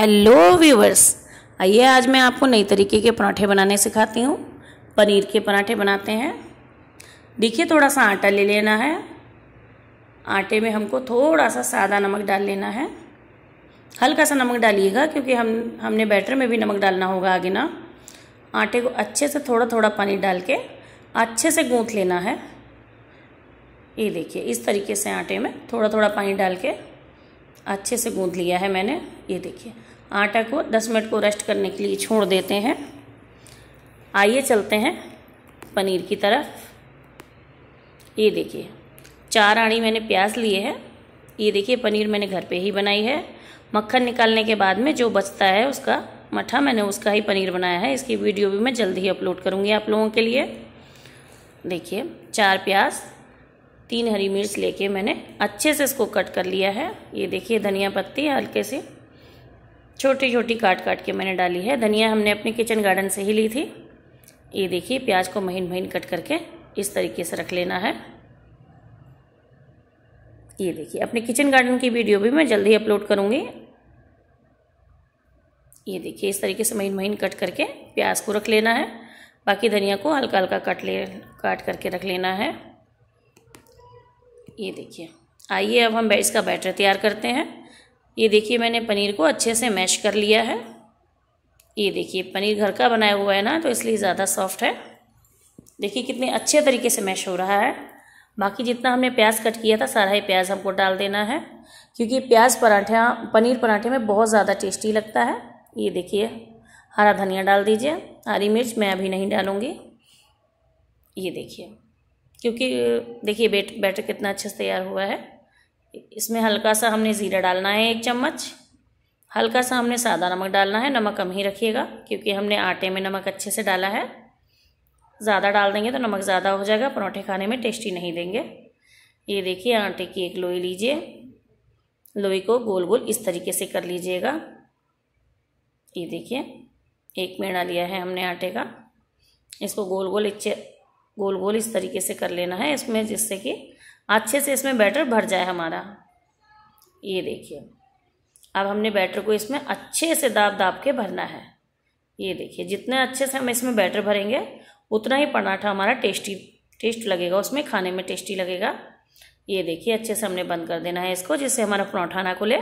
hello viewers आइए आज मैं आपको नई तरीके के पराठे बनाने सिखाती हूँ पनीर के पराठे बनाते हैं देखिए थोड़ा सा आटा ले लेना है आटे में हमको थोड़ा सा सादा नमक डाल लेना है हल्का सा नमक डालिएगा क्योंकि हम हमने बैटर में भी नमक डालना होगा आगे ना आटे को अच्छे से थोड़ा थोड़ा पानी डाल के अच्छे से गूँथ लेना है ये देखिए इस तरीके से आटे में थोड़ा थोड़ा पानी डाल के अच्छे से गूंद लिया है मैंने ये देखिए आटा को 10 मिनट को रेस्ट करने के लिए छोड़ देते हैं आइए चलते हैं पनीर की तरफ ये देखिए चार आड़ी मैंने प्याज लिए है ये देखिए पनीर मैंने घर पे ही बनाई है मक्खन निकालने के बाद में जो बचता है उसका मठा मैंने उसका ही पनीर बनाया है इसकी वीडियो भी मैं जल्दी ही अपलोड करूँगी आप लोगों के लिए देखिए चार प्याज तीन हरी मिर्च लेके मैंने अच्छे से इसको कट कर लिया है ये देखिए धनिया पत्ती हल्के से छोटी छोटी काट काट के मैंने डाली है धनिया हमने अपने किचन गार्डन से ही ली थी ये देखिए प्याज को महीन महीन कट करके इस तरीके से रख लेना है ये देखिए अपने किचन गार्डन की वीडियो भी मैं जल्दी अपलोड करूँगी ये देखिए इस तरीके से महीन महीन कट करके प्याज को रख लेना है बाकी धनिया को हल्का हल्का कट ले काट करके रख लेना है ये देखिए आइए अब हम इसका बैटर तैयार करते हैं ये देखिए मैंने पनीर को अच्छे से मैश कर लिया है ये देखिए पनीर घर का बनाया हुआ है ना तो इसलिए ज़्यादा सॉफ्ट है देखिए कितने अच्छे तरीके से मैश हो रहा है बाकी जितना हमने प्याज कट किया था सारा ही प्याज हमको डाल देना है क्योंकि प्याज पराठे पनीर पराठे में बहुत ज़्यादा टेस्टी लगता है ये देखिए हरा धनिया डाल दीजिए हरी मिर्च मैं अभी नहीं डालूँगी ये देखिए क्योंकि देखिए बेट बैटर कितना अच्छे से तैयार हुआ है इसमें हल्का सा हमने ज़ीरा डालना है एक चम्मच हल्का सा हमने सादा नमक डालना है नमक कम ही रखिएगा क्योंकि हमने आटे में नमक अच्छे से डाला है ज़्यादा डाल देंगे तो नमक ज़्यादा हो जाएगा परौठे खाने में टेस्टी नहीं देंगे ये देखिए आटे की एक लोई लीजिए लोई को गोल गोल इस तरीके से कर लीजिएगा ये देखिए एक मेड़ा लिया है हमने आटे का इसको गोल गोल इच्छे गोल गोल इस तरीके से कर लेना है इसमें जिससे कि अच्छे से इसमें बैटर भर जाए हमारा ये देखिए अब हमने बैटर को इसमें अच्छे से दाब दाब के भरना है ये देखिए जितना अच्छे से हम इसमें बैटर भरेंगे उतना ही पराठा हमारा टेस्टी टेस्ट लगेगा उसमें खाने में टेस्टी लगेगा ये देखिए अच्छे से हमने बंद कर देना है इसको जिससे हमारा पराठा ना खुले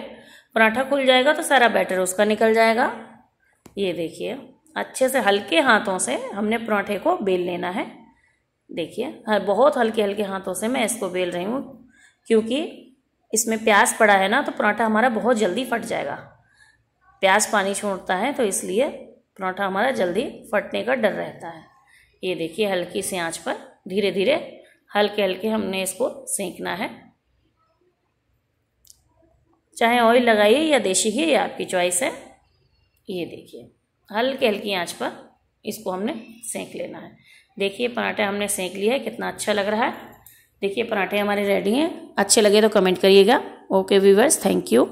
पराठा खुल जाएगा तो सारा बैटर उसका निकल जाएगा ये देखिए अच्छे से हल्के हाथों से हमने पराठे को बेल लेना है देखिए बहुत हल्के हल्के हाथों से मैं इसको बेल रही हूँ क्योंकि इसमें प्याज पड़ा है ना तो पराठा हमारा बहुत जल्दी फट जाएगा प्याज पानी छोड़ता है तो इसलिए पराठा हमारा जल्दी फटने का डर रहता है ये देखिए हल्की सी आंच पर धीरे धीरे हल्के हल्के हमने इसको सेंकना है चाहे ऑयल लगाइए या देसी घी या आपकी चॉइस है ये देखिए हल्के हल्की आंच पर इसको हमने सेंक लेना है देखिए पराठे हमने सेंक लिया है कितना अच्छा लग रहा है देखिए पराठे हमारे रेडी हैं अच्छे लगे तो कमेंट करिएगा ओके व्यूवर्स थैंक यू